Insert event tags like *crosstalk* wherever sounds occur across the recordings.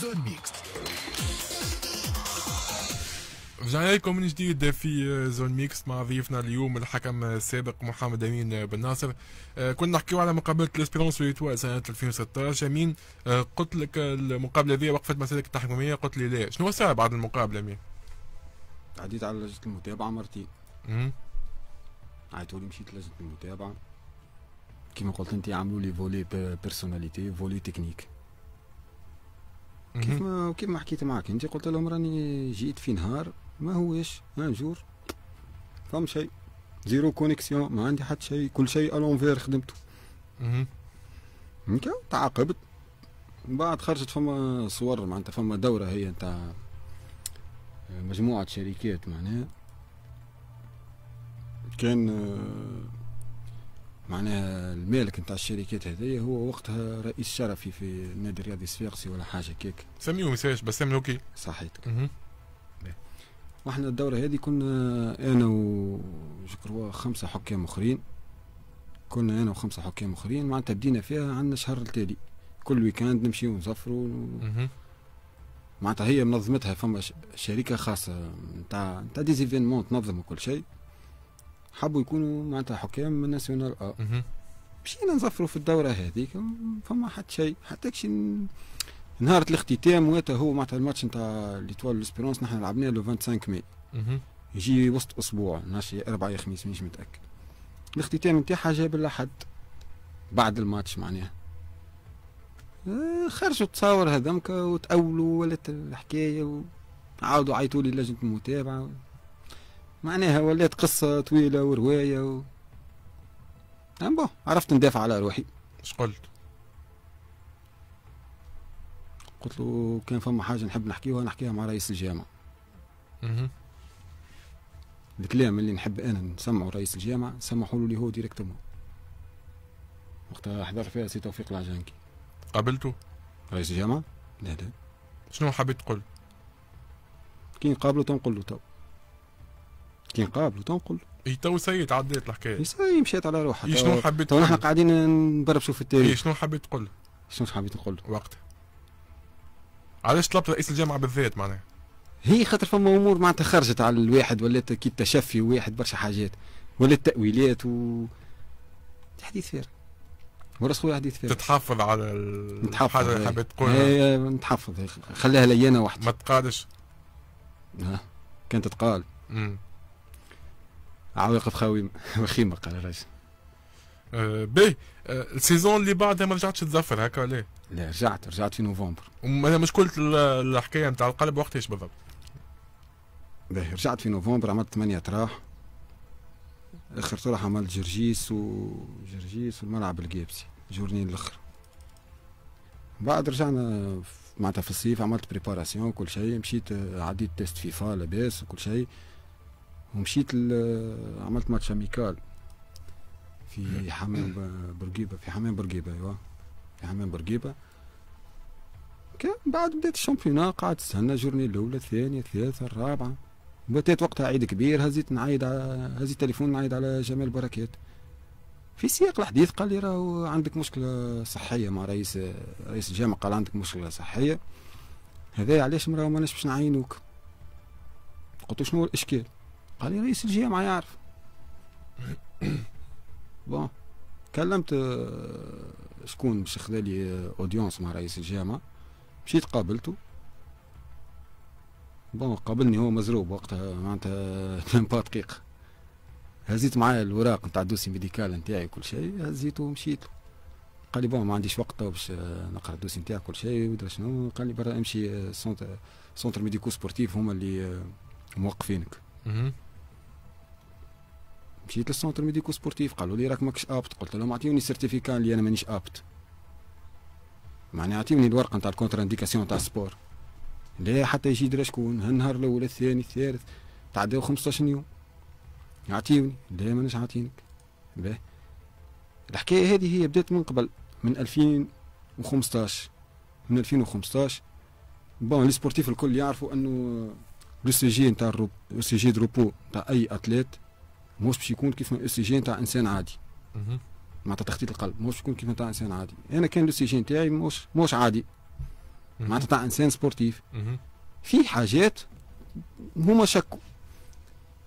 زون ميكس رجعنا لكم من جديد في زون ميكس مع ضيفنا اليوم الحكم السابق محمد امين بن ناصر كنا نحكيو على مقابله الاسبيرونس وليتوا سنه 2016 امين قلت لك المقابله ذي وقفت مسالك التحكميه قلت لي لا شنو صار بعد المقابله امين؟ عديت على لجنه المتابعه مرتين hmm. عيطوا لي مشيت لجنه المتابعه كيما قلت انت عملوا لي فولي بيرسوناليتي فولي تكنيك كيف ما كيف ما حكيت معك انت قلت لهم راني جيت في نهار ما هوش ان جور فهم شيء زيرو كونيكسيون ما عندي حتى شيء كل شيء الونفير خدمته هكا تعاقبت من بعد خرجت فما صور معناتها فما دوره هي نتاع مجموعه شركات معناها كان آه، معناها المالك نتاع الشركات هذايا هو وقتها رئيس شرفي في النادي الرياضي الصفاقسي ولا حاجه كيك سميهم ساش بسام لوكي صحيتك واحنا الدوره هذه كنا انا و خمسه حكام اخرين كنا انا وخمسه حكام اخرين معناتها بدينا فيها عندنا شهر التالي كل ويكاند نمشيو ونسافروا و... معناتها هي منظمتها فما شركه خاصه نتاع نتاع ديزيفينمون تنظم كل شيء حبوا يكونوا معناتها حكام من ناسيونال اه مشينا نظفروا في الدوره هذيك فما حد شيء حتى كش نهار الاختتام وقتها هو معناتها الماتش نتاع ليتوال لسبيرونس نحن لعبناه لو 25 ماي يجي وسط اسبوع ناشي اربعة يا خميس مانيش متاكد الاختتام نتاعها جاب الاحد بعد الماتش معناها آه، خرجوا تصاور هذمك وتأولوا ولات الحكايه وعاودوا عيطوا لي لجنه المتابعه معناها ولات قصة طويلة ورواية و... بون عرفت ندافع على روحي اش قلت؟ قلت له كان فما حاجة نحب نحكيها نحكيها مع رئيس الجامعة اها الكلام اللي نحب انا نسمعه رئيس الجامعة سمحوا له اللي هو ديريكتومون وقتها حضر فيها سي توفيق العجانكي قابلته؟ رئيس الجامعة؟ لا لا شنو حبيت تقول؟ كي نقابله تنقول له تو كي نقابلو تنقول اي تو سيد عديت الحكايه اي مشيت على روحها شنو حبيت تقول نحن قاعدين نبربشوا في التاريخ اي شنو حبيت تقول شنو حبيت نقول وقتها علاش طلبت رئيس الجامعه بالذات معناها هي خاطر فما امور معناتها خرجت على الواحد ولات كي التشفي وواحد برشا حاجات ولات تاويلات و حديث فارغ ورس خويا حديث فارغ تتحفظ على الحاجه اللي حبيت تقولها نتحفظ خليها لي انا وحدي ما تقالش ها كانت تقال عواقب خاوي وخيمه قال الرئيس به أه، أه، السيزون اللي بعدها ما رجعتش تزفر هكا ولا لا رجعت رجعت في نوفمبر قلت الحكاية نتاع القلب وقتاش بالضبط؟ باهي رجعت في نوفمبر عملت ثمانية تراح اخر طرح عملت جرجيس وجرجيس والملعب الجيبسي جورنين الاخر بعد رجعنا معناتها في الصيف عملت بريباراسيون وكل شيء مشيت عديت تيست فيفا لاباس وكل شيء ومشيت عملت ماتش اميكال في حمام برقيبه في حمام برقيبه ايوا في حمام برقيبه كان بعد بدات الشامبيونا قعدت استنى جورني الاولى الثانيه الثالثه الرابعه بدات وقتها عيد كبير هزيت نعايد هزيت تليفون نعايد على جمال بركات في سياق الحديث قال لي راهو عندك مشكله صحيه مع رئيس رئيس الجامعه قال عندك مشكله صحيه هذا علاش مراه ماناش باش نعينوك قلت شنو الاشكال قال لي رئيس الجامعة يعرف *coughs* بون كلمت شكون باش لي اوديونس مع رئيس الجامعة مشيت قابلته بون قابلني هو مزروب وقتها معناتها ميم *laughs* با دقيقة هزيت معايا الوراق نتاع الدوسي ميديكال نتاعي كل شيء هزيته ومشيت قال لي بون ما عنديش وقت باش آه، نقرا الدوسي نتاعي كل شيء ودرا شنو قال لي برا امشي سونتر سونتر ميديكو سبورتيف هما اللي آه، موقفينك مشيت للسونتر ميديكو سبورتيف قالوا لي راك ماكش ابط قلت لهم اعطيوني سيرتيفيكا اللي انا مانيش ابط معناها اعطيوني الورقه نتاع الكونتر انديكاسيون تاع السبور لا حتى يجي درا شكون النهار الاول الثاني الثالث تعداو 15 يوم اعطيوني لا مانيش عاطينك باهي الحكايه هذه هي بدات من قبل من 2015 من 2015 بون لي سبورتيف الكل يعرفوا انه لو سي جي نتاع لو سي جي دروبو نتاع اي اتليت مش باش يكون كيف جي تاع انسان عادي معناتها تخطيط القلب مش يكون كيف تاع انسان عادي انا كان جي تاعي مش مش عادي معناتها تاع انسان سبورتيف في حاجات هما شكوا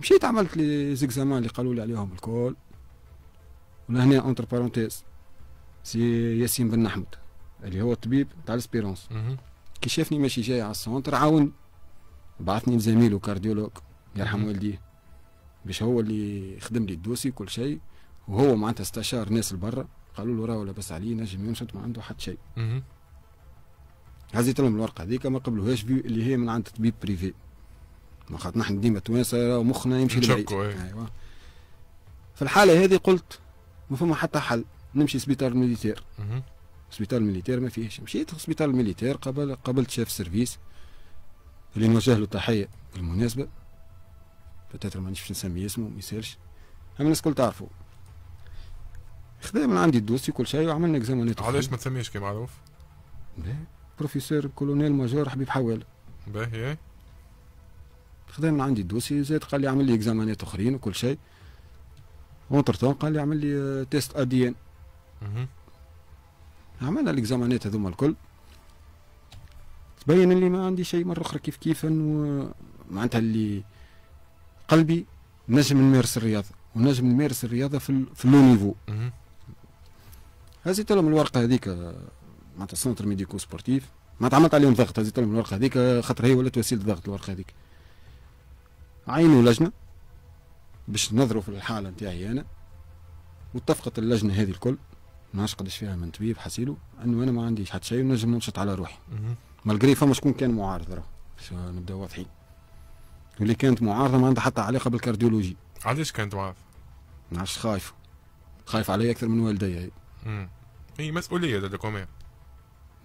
مشيت عملت لي زيكزامان اللي قالوا لي عليهم الكل ولهنا اونتر بارونتيز سي ياسين بن احمد اللي هو الطبيب تاع الاسبيرونس كي شافني ماشي جاي على السونتر عاون بعثني لزميله كارديولوج يرحم والديه باش هو اللي خدم لي الدوسي كل شيء وهو معناتها استشار ناس لبرا قالوا له راه لاباس عليه نجم ينشط ما عنده حتى شيء هزيت لهم الورقه هذيك ما قبلوهاش اللي هي من عند طبيب بريفي ما خاطر نحن ديما توانسه مخنا يمشي لبعيد إيه. ايوه في الحاله هذه قلت ما فما حتى حل نمشي سبيطار ميليتير سبيطار ميليتير ما فيهش مشيت سبيطار ميليتير قبل قبلت شاف سيرفيس اللي نوجه له تحيه بالمناسبه بتاتر ما باش نسمي اسمه ما يسالش اما الناس الكل تعرفوا خدام من عندي الدوسي كل شيء وعملنا اكزامينات علاش ما تسميش كي معروف؟ بروفيسور كولونيل ماجور حبيب حوال باهي خدام من عندي الدوسي زاد قال لي عمل لي اكزامانات اخرين وكل شيء اونتر قال لي عمل لي تيست اديان عملنا الاكزامانات هذوما الكل تبين اللي ما عندي شيء مره اخرى كيف كيف انه معناتها اللي قلبي نجم نمارس الرياضه ونجم نمارس الرياضه في, في لو نيفو هزيت لهم الورقه هذيك آه، معناتها سونتر ميديكو سبورتيف ما تعملت عليهم ضغط هزيت لهم الورقه هذيك آه، خاطر هي ولات وسيله ضغط الورقه هذيك عينوا لجنه باش نظروا في الحاله نتاعي انا واتفقت اللجنه هذه الكل ما نعرفش قداش فيها من طبيب حسيلو انه انا ما عنديش حتى شيء ونجم ننشط على روحي مالغري فما شكون كان معارض راه باش نبداو واضحين اللي كانت معارضه ما عندها حتى علاقه بالكارديولوجي علاش كانت معارضه؟ ما عادش خايف خايف عليا اكثر من والديا هي هي مسؤوليه زاد وما يعني.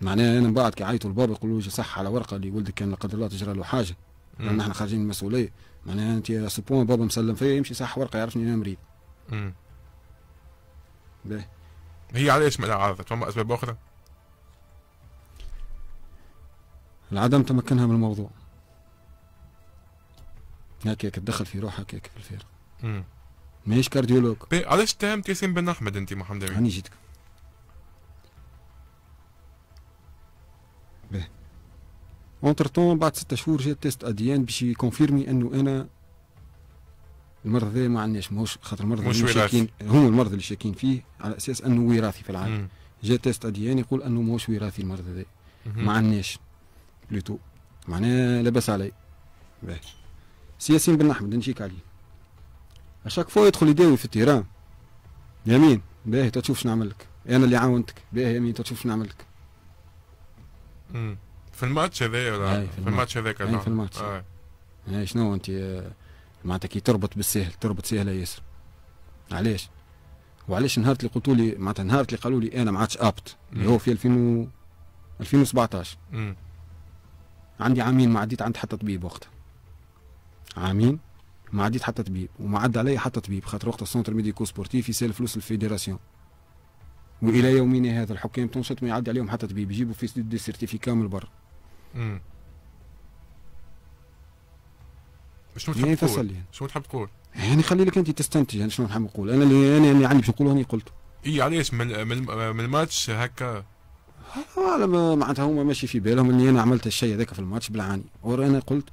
معناها انا من بعد كي عيطوا لبابا يقولوا له صح على ورقه اللي ولدك كان لا قدر الله تجرى له حاجه لان احنا خارجين من مسؤوليه معناها انت سبون بابا مسلم فيا يمشي صح ورقه يعرفني انا مريض باهي هي علاش ما عرفت فما اسباب اخرى؟ لعدم تمكنها من الموضوع هيك هيك تدخل في روحك هيك في الفير ماهيش كارديولوج علاش اتهمت ياسين بن احمد انت محمد امين؟ هاني جيتك باهي اونتر تون بعد ستة شهور جا تيست اديان باش يكونفيرمي انه انا المرض هذا ما عندناش ماهوش خاطر المرض مش شاكين هم المرض اللي شاكين فيه على اساس انه وراثي في العالم جا تيست اديان يقول انه ماهوش وراثي المرض هذا ما عندناش بلوتو معناه لاباس علي باهي سي ياسين بن احمد نجيك عليه اشاك فوا يدخل يداوي في التيران يمين باهي تشوف شنو نعمل لك انا اللي عاونتك باهي يمين تشوف شنو نعمل لك في الماتش هذايا ولا في, في الماتش هذاك اي في الماتش اي آه. شنو انت معناتها كي تربط بالسهل تربط سهله ياسر علاش وعلاش نهار اللي قلتولي معناتها نهار اللي قالوا لي انا ما عادش ابت اللي هو في 2000 و... 2017 مم. عندي عامين ما عديت عند حتى طبيب وقتها عامين ما عديت حتى طبيب وما عدى علي حتى طبيب خاطر وقت السونتر ميديكو سبورتيف يسال فلوس الفيدراسيون والى يومنا هذا الحكام تنشط ما يعدي عليهم حتى طبيب يجيبوا في دي سيرتيفيكا من برا شنو تحب تقول؟ شنو تحب تقول؟ يعني خلي لك انت تستنتج يعني شنو نحب نقول انا اللي انا اللي عندي باش نقوله هني قلته اي علاش من من, من الماتش هكا آه، معناتها هما ماشي في بالهم اني انا عملت الشيء هذاك في الماتش بالعاني ورانا قلت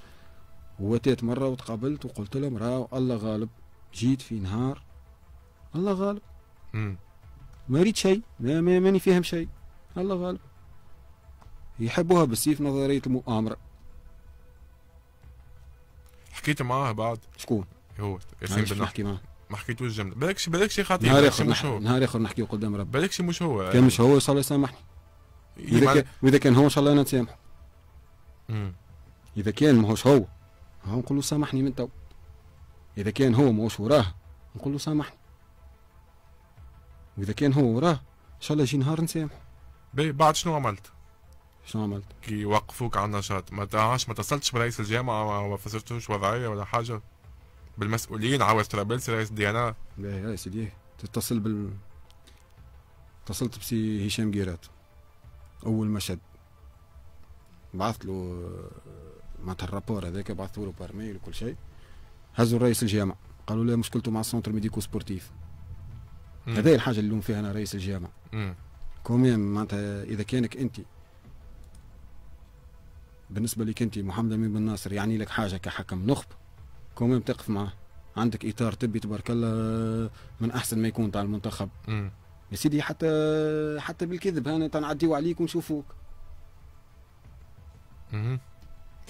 واتيت مرة وتقابلت وقلت لهم راه الله غالب جيت في نهار الله غالب ما ريت شيء ما ماني فاهم شيء الله غالب يحبوها بالسيف نظرية المؤامرة حكيت معاه بعد شكون؟ هو ياسين بن نحكي معاه ما حكيتوش جمله بالك بالك خاطي نهار اخر مش هو نهار اخر نحكيو قدام ربي بالك مش هو كان مش هو ان شاء الله يسامحني واذا كان هو ان شاء الله انا نسامحه اذا كان ماهوش هو نقول له سامحني من تو اذا كان هو موش وراه نقول له سامحني واذا كان هو وراه ان شاء الله يجي نهار نسامحه بي بعد شنو عملت؟ شنو عملت؟ كي وقفوك على النشاط ما تعاش ما اتصلتش برئيس الجامعه ما فسرتوش وضعيه ولا حاجه بالمسؤولين عاوز طرابلسي رئيس الديانه إيه. باهي يا سيدي إيه. تتصل بال اتصلت بسي هشام جيرات اول مشهد بعثت له معناتها الرابور هذاك بعثوا له بارميل وكل شيء هزوا رئيس الجامع قالوا له مشكلته مع السونتر ميديكو سبورتيف هذا الحاجه اللي لوم فيها انا رئيس الجامع كوميم معناتها اذا كانك انت بالنسبه لك انت محمد امين بن ناصر يعني لك حاجه كحكم نخب كوميم تقف معه عندك اطار طبي تبارك الله من احسن ما يكون تاع المنتخب يا سيدي حتى حتى بالكذب هنا تنعديو عليك ونشوفوك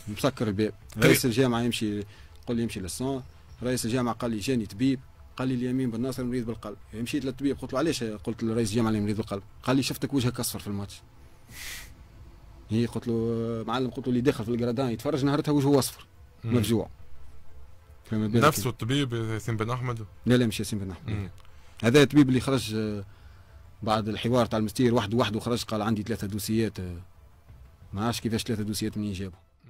مسكر الباب رئيس الجامعه يمشي قل لي يمشي للسون رئيس الجامعه قال لي جاني طبيب قال لي اليمين بن ناصر مريض بالقلب مشيت للطبيب قلت له علاش قلت لرئيس الجامعه اللي مريض بالقلب قال لي شفتك وجهك اصفر في الماتش هي قلت له معلم قلت له اللي داخل في الجرادان يتفرج نهارتها وجهه اصفر مفجوع نفسه الطبيب ياسين بن احمد لا لا مش ياسين بن احمد هذا الطبيب اللي خرج بعد الحوار تاع المستير وحده وحده وخرج قال عندي ثلاثه دوسيات ما عرفش كيفاش ثلاثه دوسيات منين جابهم